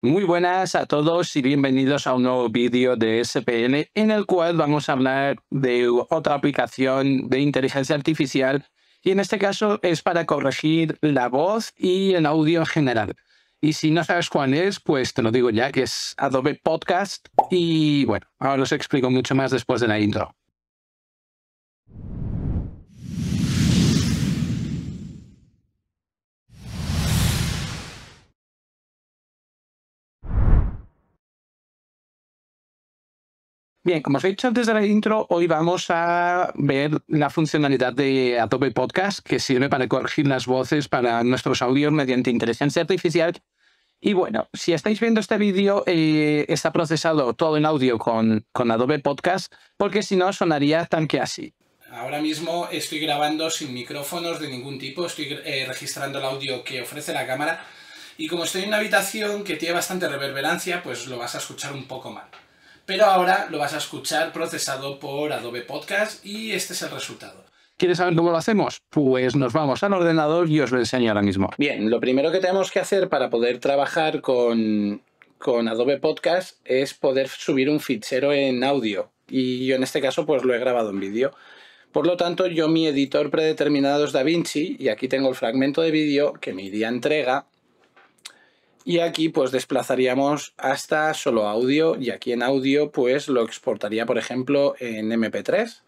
Muy buenas a todos y bienvenidos a un nuevo vídeo de SPN en el cual vamos a hablar de otra aplicación de inteligencia artificial y en este caso es para corregir la voz y el audio en general. Y si no sabes cuál es, pues te lo digo ya que es Adobe Podcast y bueno, ahora os explico mucho más después de la intro. Bien, como os he dicho antes de la intro, hoy vamos a ver la funcionalidad de Adobe Podcast que sirve para corregir las voces para nuestros audios mediante inteligencia artificial. Y bueno, si estáis viendo este vídeo, eh, está procesado todo en audio con, Adobe Podcast, porque si no, sonaría tan que así. Ahora mismo estoy grabando sin micrófonos de ningún tipo, estoy eh, registrando el audio que ofrece la cámara y como estoy en una habitación que tiene bastante reverberancia, pues lo vas a escuchar un poco mal pero ahora lo vas a escuchar procesado por Adobe Podcast y este es el resultado. ¿Quieres saber cómo lo hacemos? Pues nos vamos al ordenador y os lo enseño ahora mismo. Bien, lo primero que tenemos que hacer para poder trabajar con, Adobe Podcast es poder subir un fichero en audio. Y yo en este caso pues lo he grabado en vídeo. Por lo tanto, yo mi editor predeterminado es DaVinci y aquí tengo el fragmento de vídeo que me iría a entrega y aquí pues desplazaríamos hasta solo audio y aquí en audio pues lo exportaría por ejemplo en MP3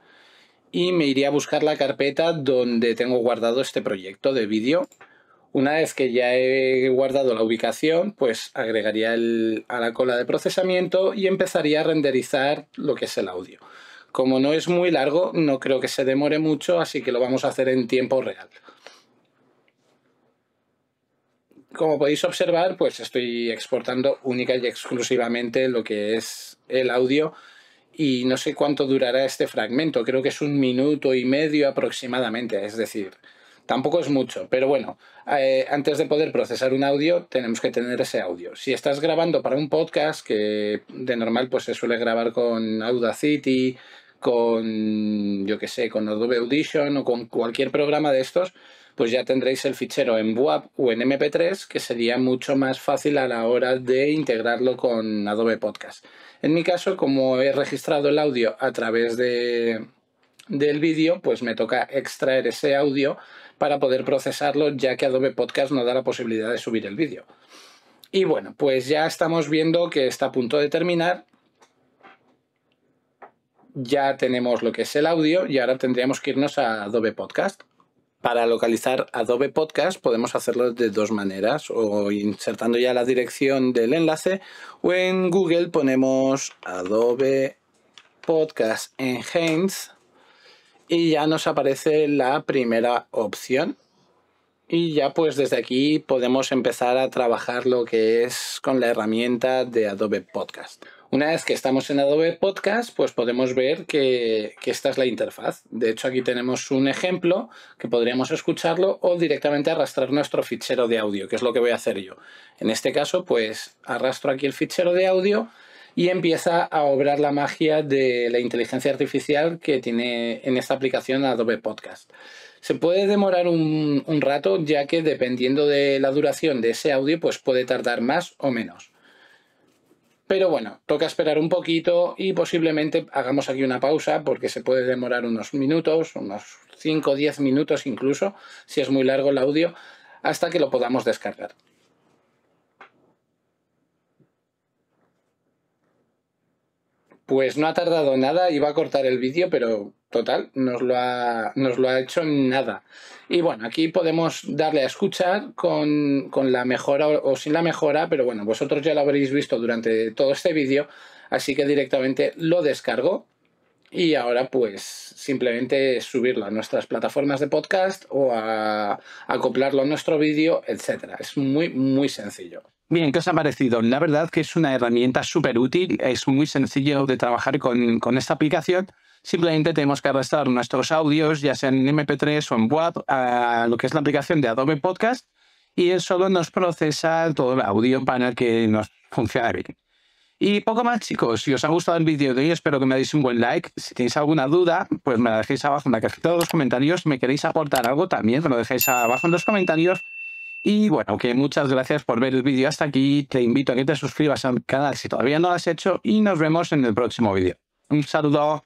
y me iría a buscar la carpeta donde tengo guardado este proyecto de vídeo. Una vez que ya he guardado la ubicación, pues agregaría el, a la cola de procesamiento y empezaría a renderizar lo que es el audio. Como no es muy largo, no creo que se demore mucho, así que lo vamos a hacer en tiempo real como podéis observar, pues estoy exportando única y exclusivamente lo que es el audio y no sé cuánto durará este fragmento, creo que es un minuto y medio aproximadamente, es decir, tampoco es mucho, pero bueno, eh, antes de poder procesar un audio tenemos que tener ese audio. Si estás grabando para un podcast, que de normal pues se suele grabar con Audacity, con, yo qué sé, con Adobe Audition o con cualquier programa de estos, pues ya tendréis el fichero en WAP o en MP3, que sería mucho más fácil a la hora de integrarlo con Adobe Podcast. En mi caso, como he registrado el audio a través de, del vídeo, pues me toca extraer ese audio para poder procesarlo, ya que Adobe Podcast no da la posibilidad de subir el vídeo. Y bueno, pues ya estamos viendo que está a punto de terminar ya tenemos lo que es el audio y ahora tendríamos que irnos a Adobe Podcast. Para localizar Adobe Podcast podemos hacerlo de dos maneras, o insertando ya la dirección del enlace, o en Google ponemos Adobe Podcast en Enhance y ya nos aparece la primera opción y ya pues desde aquí podemos empezar a trabajar lo que es con la herramienta de Adobe Podcast. Una vez que estamos en Adobe Podcast, pues podemos ver que, esta es la interfaz. De hecho, aquí tenemos un ejemplo que podríamos escucharlo o directamente arrastrar nuestro fichero de audio, que es lo que voy a hacer yo. En este caso, pues arrastro aquí el fichero de audio y empieza a obrar la magia de la inteligencia artificial que tiene en esta aplicación Adobe Podcast. Se puede demorar un, rato, ya que dependiendo de la duración de ese audio, pues puede tardar más o menos. Pero bueno, toca esperar un poquito y posiblemente hagamos aquí una pausa porque se puede demorar unos minutos, unos 5 o 10 minutos incluso, si es muy largo el audio, hasta que lo podamos descargar. Pues no ha tardado nada, iba a cortar el vídeo, pero Total, nos lo, ha, nos lo ha hecho nada. Y bueno, aquí podemos darle a escuchar con, la mejora o, sin la mejora, pero bueno, vosotros ya lo habréis visto durante todo este vídeo, así que directamente lo descargo y ahora pues simplemente subirlo a nuestras plataformas de podcast o a acoplarlo a nuestro vídeo, etcétera. Es muy muy sencillo. Bien, ¿qué os ha parecido? La verdad que es una herramienta súper útil, es muy sencillo de trabajar con, con, esta aplicación. Simplemente tenemos que arrastrar nuestros audios, ya sean en MP3 o en WAP, a lo que es la aplicación de Adobe Podcast, y él solo nos procesa todo el audio para que nos funcione bien. Y poco más, chicos. Si os ha gustado el vídeo de hoy, espero que me deis un buen like. Si tenéis alguna duda, pues me la dejéis abajo en la cajita de los comentarios. me queréis aportar algo, también me lo dejáis abajo en los comentarios. Y bueno, que muchas gracias por ver el vídeo hasta aquí. Te invito a que te suscribas al canal si todavía no lo has hecho y nos vemos en el próximo vídeo. Un saludo.